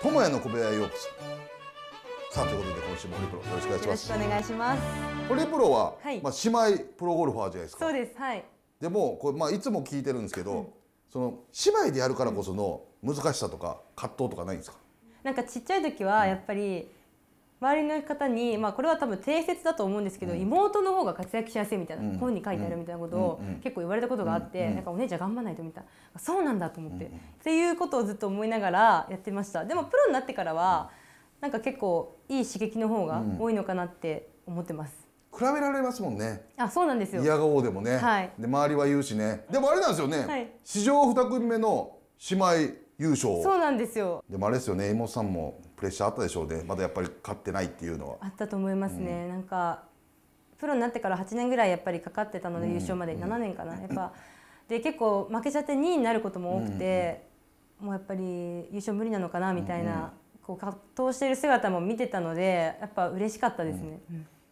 智也の小部屋へようこそさあということで今週もホリプロよろしくお願いしますよろしくお願いしますホリプロは、はい、まあ姉妹プロゴルファーじゃないですかそうですはいでもこれまあいつも聞いてるんですけど、うん、その姉妹でやるからこその難しさとか葛藤とかないんですかなんかちっちゃい時はやっぱり、うん周りの方に、まあ、これは多分定説だと思うんですけど、うん、妹の方が活躍しやすいみたいな、うん、本に書いてあるみたいなことを結構言われたことがあって、うん、なんかお姉ちゃん頑張らないとみたいなそうなんだと思って、っていうことをずっと思いながらやってましたでもプロになってからはなんか結構いい刺激の方が多いのかなって思ってます。比べられますもんね。あ、そうなんですよ。嫌顔でもね、はい、で周りは言うしね。でもあれなんですよね。はい、史上二組目の姉妹優勝そうなんですよでもあれですよね江本さんもプレッシャーあったでしょうねまだやっぱり勝ってないっていうのはあったと思いますね、うん、なんかプロになってから8年ぐらいやっぱりかかってたので、優勝まで7年かな、やっぱで結構負けちゃって2位になることも多くて、もうやっぱり優勝無理なのかなみたいな、こう葛藤している姿も見てたのでやっぱ嬉しかったですね、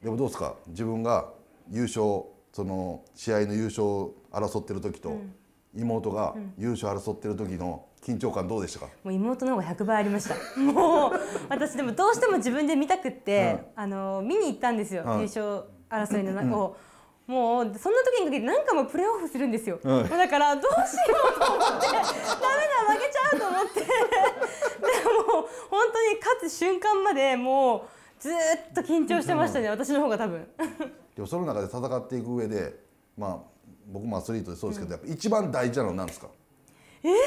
でもどうですか自分が優勝その試合の優勝を争ってる時と、うん、妹が優勝争ってる時の緊張感どうでしたか、もう妹の方が100倍ありました もう私でもどうしても自分で見たくって、うん、あの見に行ったんですよ、うん、優勝争いの中を。うんもうそんな時にかけて何回もプレーオフするんですよ、うん、だからどうしようと思って ダメだ負けちゃうと思って でも本当に勝つ瞬間までもうずっと緊張してましたね、うん、私の方が多分でもその中で戦っていく上でまあ僕もアスリートでそうですけど、やっぱ一番大事なのは何ですかえー、難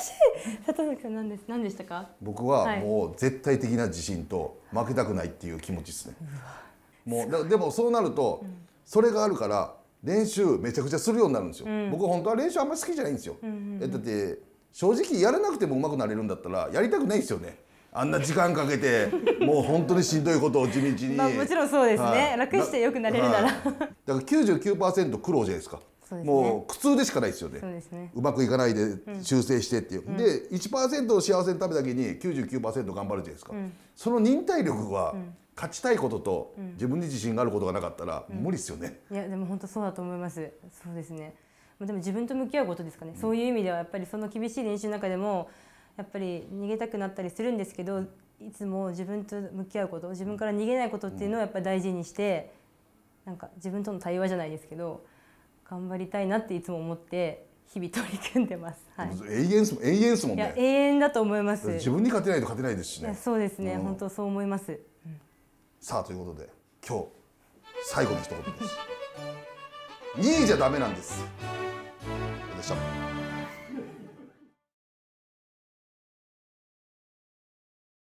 しい里崎さん何で何でしたか僕はもう絶対的な自信と負けたくないっていう気持ちですね、もうでもそうなると、それがあるから練習めちゃくちゃするようになるんですよ、うん、僕本当は練習あんまり好きじゃないんですよ、えだって正直やらなくても上手くなれるんだったらやりたくないですよねあんな時間かけてもう本当にしんどいことを地道に、まあ、もちろんそうですね、はい、楽してよくなれるなら、はい、だから九九十パーセント苦労じゃないですかうね、もう苦痛でしかないですよね、うすね、うまくいかないで修正してっていう、うん、で1%の幸せのためだけに99%頑張るじゃないですか、うん、その忍耐力は、勝ちたいことと、自分に自信があることがなかったら、無理ですよね、うん、いやでも本当そうだと思いますそうですねでも自分と向き合うことですかね、そういう意味ではやっぱりその厳しい練習の中でもやっぱり逃げたくなったりするんですけどいつも自分と向き合うこと自分から逃げないことっていうのをやっぱり大事にして、うん、なんか自分との対話じゃないですけど頑張りたいなっていつも思って日々取り組んでます。はい、永遠す永遠すもんね。永遠だと思います。自分に勝てないと勝てないですしね。そうですね、うん、本当そう思います。さあということで今日最後の一言です。2位じゃダメなんです。でした。